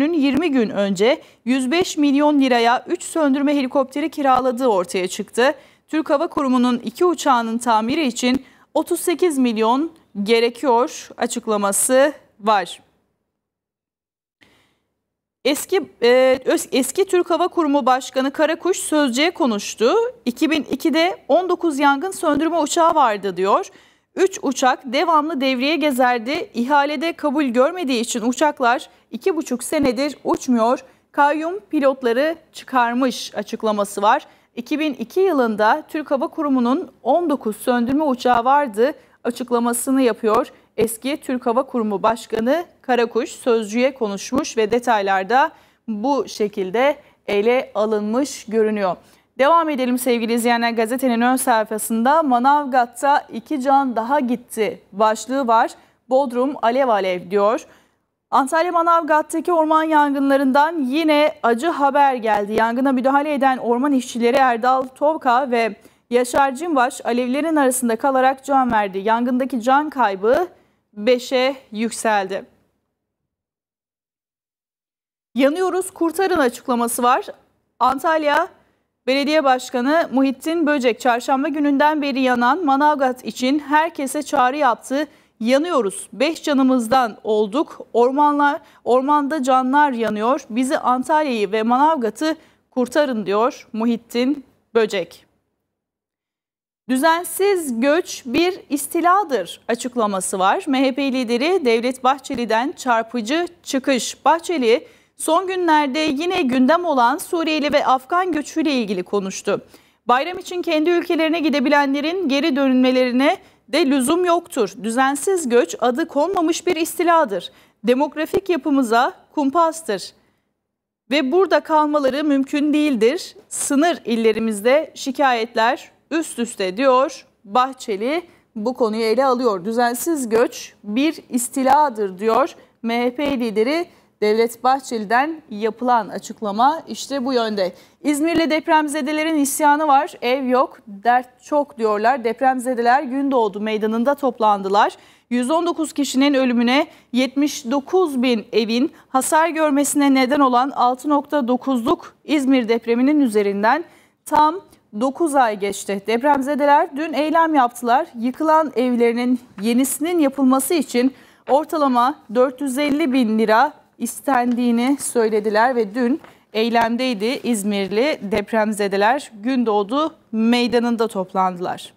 FETÖ'nün 20 gün önce 105 milyon liraya 3 söndürme helikopteri kiraladığı ortaya çıktı. Türk Hava Kurumu'nun iki uçağının tamiri için 38 milyon gerekiyor açıklaması var. Eski e, eski Türk Hava Kurumu Başkanı Karakuş Sözcü'ye konuştu. 2002'de 19 yangın söndürme uçağı vardı diyor. 3 uçak devamlı devriye gezerdi. İhalede kabul görmediği için uçaklar 2,5 senedir uçmuyor. Kayyum pilotları çıkarmış açıklaması var. 2002 yılında Türk Hava Kurumu'nun 19 söndürme uçağı vardı açıklamasını yapıyor. Eski Türk Hava Kurumu Başkanı Karakuş sözcüye konuşmuş ve detaylarda bu şekilde ele alınmış görünüyor. Devam edelim sevgili izleyenler gazetenin ön sayfasında Manavgat'ta iki can daha gitti başlığı var. Bodrum alev alev diyor. Antalya Manavgat'taki orman yangınlarından yine acı haber geldi. Yangına müdahale eden orman işçileri Erdal Tovka ve Yaşar Cimbaş alevlerin arasında kalarak can verdi. Yangındaki can kaybı 5'e yükseldi. Yanıyoruz kurtarın açıklaması var. Antalya Belediye Başkanı Muhittin Böcek çarşamba gününden beri yanan Manavgat için herkese çağrı yaptı. Yanıyoruz. Beş canımızdan olduk. Ormanlar, ormanda canlar yanıyor. Bizi Antalya'yı ve Manavgat'ı kurtarın diyor Muhittin Böcek. Düzensiz göç bir istiladır açıklaması var. MHP lideri Devlet Bahçeli'den çarpıcı çıkış. Bahçeli son günlerde yine gündem olan Suriyeli ve Afgan göçüyle ilgili konuştu. Bayram için kendi ülkelerine gidebilenlerin geri dönmelerine de lüzum yoktur. Düzensiz göç adı konmamış bir istiladır. Demografik yapımıza kumpastır. Ve burada kalmaları mümkün değildir. Sınır illerimizde şikayetler üst üste diyor Bahçeli bu konuyu ele alıyor. Düzensiz göç bir istiladır diyor MHP lideri Devlet Bahçeli'den yapılan açıklama işte bu yönde. İzmirli depremzedelerin isyanı var. Ev yok, dert çok diyorlar. Depremzedeler doğdu Meydanı'nda toplandılar. 119 kişinin ölümüne 79 bin evin hasar görmesine neden olan 6.9'luk İzmir depreminin üzerinden tam 9 ay geçti. Depremzedeler dün eylem yaptılar. Yıkılan evlerinin yenisinin yapılması için ortalama 450 bin lira istendiğini söylediler ve dün eylemdeydi İzmirli depremzedeler Gündoğdu meydanında toplandılar.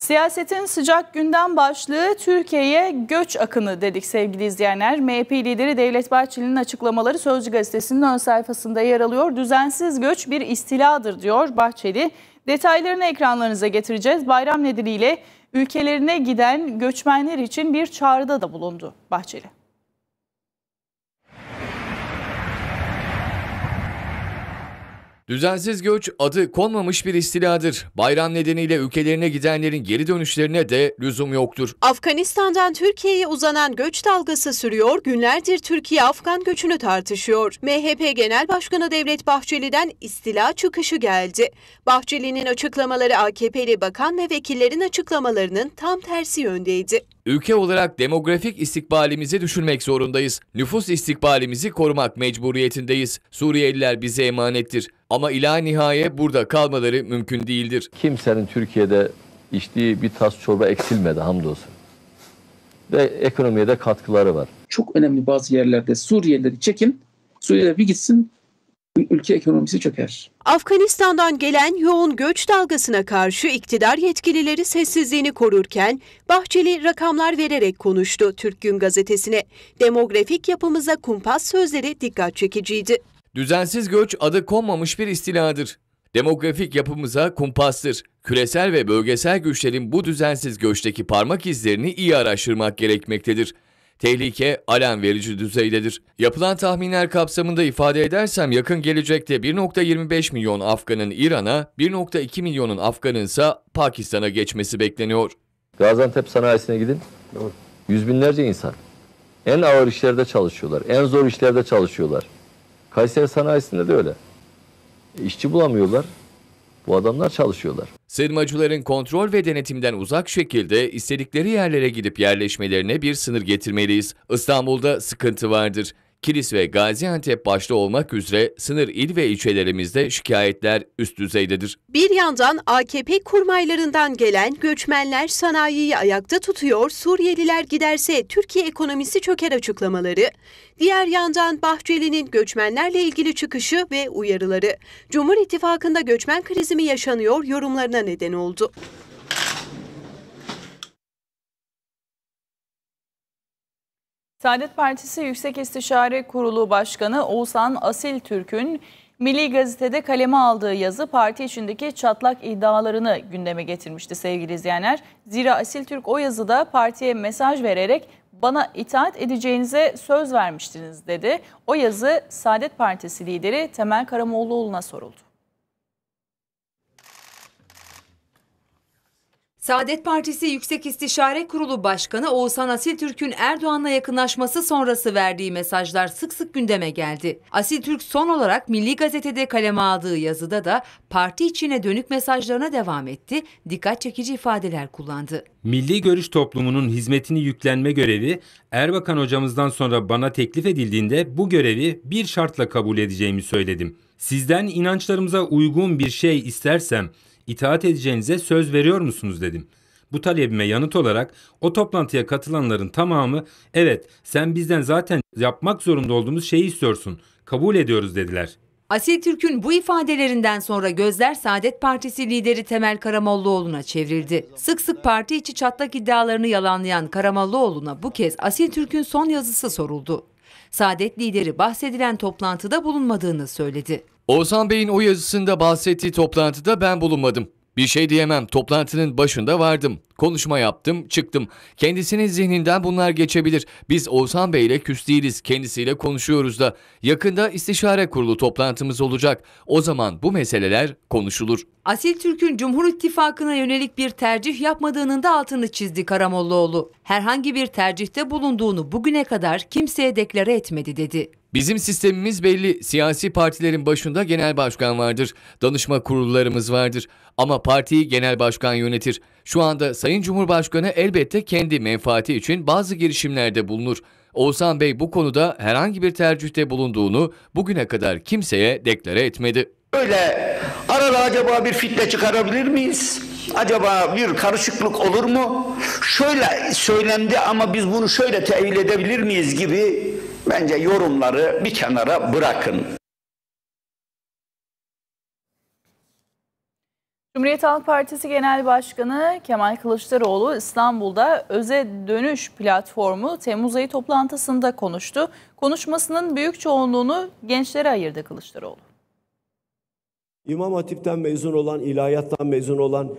Siyasetin sıcak gündem başlığı Türkiye'ye göç akını dedik sevgili izleyenler. MHP lideri Devlet Bahçeli'nin açıklamaları Sözcü gazetesinin ön sayfasında yer alıyor. Düzensiz göç bir istiladır diyor Bahçeli. Detaylarını ekranlarınıza getireceğiz. Bayram nedeniyle ülkelerine giden göçmenler için bir çağrıda da bulundu Bahçeli. Düzensiz göç adı konmamış bir istiladır. Bayram nedeniyle ülkelerine gidenlerin geri dönüşlerine de lüzum yoktur. Afganistan'dan Türkiye'ye uzanan göç dalgası sürüyor. Günlerdir Türkiye Afgan göçünü tartışıyor. MHP Genel Başkanı Devlet Bahçeli'den istila çıkışı geldi. Bahçeli'nin açıklamaları AKP'li bakan ve vekillerin açıklamalarının tam tersi yöndeydi. Ülke olarak demografik istikbalimizi düşünmek zorundayız. Nüfus istikbalimizi korumak mecburiyetindeyiz. Suriyeliler bize emanettir. Ama ila nihaye burada kalmaları mümkün değildir. Kimsenin Türkiye'de içtiği bir tas çorba eksilmedi hamdolsun. Ve ekonomiye de katkıları var. Çok önemli bazı yerlerde Suriyelileri çekin, Suriyeliler bir gitsin, ülke ekonomisi çöker. Afganistan'dan gelen yoğun göç dalgasına karşı iktidar yetkilileri sessizliğini korurken Bahçeli rakamlar vererek konuştu Türk Gün gazetesine. Demografik yapımıza kumpas sözleri dikkat çekiciydi. Düzensiz göç adı konmamış bir istiladır. Demografik yapımıza kumpastır. Küresel ve bölgesel güçlerin bu düzensiz göçteki parmak izlerini iyi araştırmak gerekmektedir. Tehlike alarm verici düzeydedir. Yapılan tahminler kapsamında ifade edersem yakın gelecekte 1.25 milyon Afgan'ın İran'a, 1.2 milyonun Afgan'ın ise Pakistan'a geçmesi bekleniyor. Gaziantep sanayisine gidin. Yüz binlerce insan. En ağır işlerde çalışıyorlar. En zor işlerde çalışıyorlar. Kayseri sanayisinde de öyle. İşçi bulamıyorlar. Bu adamlar çalışıyorlar. Sığınmacıların kontrol ve denetimden uzak şekilde istedikleri yerlere gidip yerleşmelerine bir sınır getirmeliyiz. İstanbul'da sıkıntı vardır. Kilis ve Gaziantep başta olmak üzere sınır il ve ilçelerimizde şikayetler üst düzeydedir. Bir yandan AKP kurmaylarından gelen göçmenler sanayiyi ayakta tutuyor, Suriyeliler giderse Türkiye ekonomisi çöker açıklamaları, diğer yandan Bahçeli'nin göçmenlerle ilgili çıkışı ve uyarıları, Cumhur İttifakı'nda göçmen krizi mi yaşanıyor yorumlarına neden oldu. Saadet Partisi Yüksek İstişare Kurulu Başkanı Oğuzhan Asil Türk'ün Milli Gazete'de kaleme aldığı yazı parti içindeki çatlak iddialarını gündeme getirmişti sevgili izleyenler. Zira Asil Türk o yazıda partiye mesaj vererek bana itaat edeceğinize söz vermiştiniz dedi. O yazı Saadet Partisi lideri Temel Karamoğluoğlu'na soruldu. Saadet Partisi Yüksek İstişare Kurulu Başkanı Oğuzhan Asiltürk'ün Erdoğan'la yakınlaşması sonrası verdiği mesajlar sık sık gündeme geldi. Asiltürk son olarak Milli Gazete'de kaleme aldığı yazıda da parti içine dönük mesajlarına devam etti, dikkat çekici ifadeler kullandı. Milli Görüş Toplumu'nun hizmetini yüklenme görevi Erbakan hocamızdan sonra bana teklif edildiğinde bu görevi bir şartla kabul edeceğimi söyledim. Sizden inançlarımıza uygun bir şey istersem itaat edeceğinize söz veriyor musunuz dedim. Bu talebime yanıt olarak o toplantıya katılanların tamamı evet sen bizden zaten yapmak zorunda olduğumuz şeyi istiyorsun. Kabul ediyoruz dediler. Asil Türk'ün bu ifadelerinden sonra gözler Saadet Partisi lideri Temel Karamollaoğlu'na çevrildi. Sık sık parti içi çatlak iddialarını yalanlayan Karamollaoğlu'na bu kez Asil Türk'ün son yazısı soruldu. Saadet lideri bahsedilen toplantıda bulunmadığını söyledi. Oğuzhan Bey'in o yazısında bahsettiği toplantıda ben bulunmadım. Bir şey diyemem. Toplantının başında vardım. Konuşma yaptım, çıktım. Kendisinin zihninden bunlar geçebilir. Biz Oğuzhan Bey ile küs değiliz. Kendisiyle konuşuyoruz da. Yakında istişare kurulu toplantımız olacak. O zaman bu meseleler konuşulur. Asil Türk'ün Cumhur İttifakı'na yönelik bir tercih yapmadığının da altını çizdi Karamollaoğlu. Herhangi bir tercihte bulunduğunu bugüne kadar kimseye deklare etmedi dedi. Bizim sistemimiz belli. Siyasi partilerin başında genel başkan vardır. Danışma kurullarımız vardır. Ama partiyi genel başkan yönetir. Şu anda Sayın Cumhurbaşkanı elbette kendi menfaati için bazı girişimlerde bulunur. Oğuzhan Bey bu konuda herhangi bir tercihte bulunduğunu bugüne kadar kimseye deklare etmedi. Öyle arada acaba bir fitne çıkarabilir miyiz? Acaba bir karışıklık olur mu? Şöyle söylendi ama biz bunu şöyle tevil edebilir miyiz gibi Bence yorumları bir kenara bırakın. Cumhuriyet Halk Partisi Genel Başkanı Kemal Kılıçdaroğlu İstanbul'da Öze Dönüş Platformu Temmuz ayı toplantısında konuştu. Konuşmasının büyük çoğunluğunu gençlere ayırdı Kılıçdaroğlu. İmam Hatip'ten mezun olan, ilahiyattan mezun olan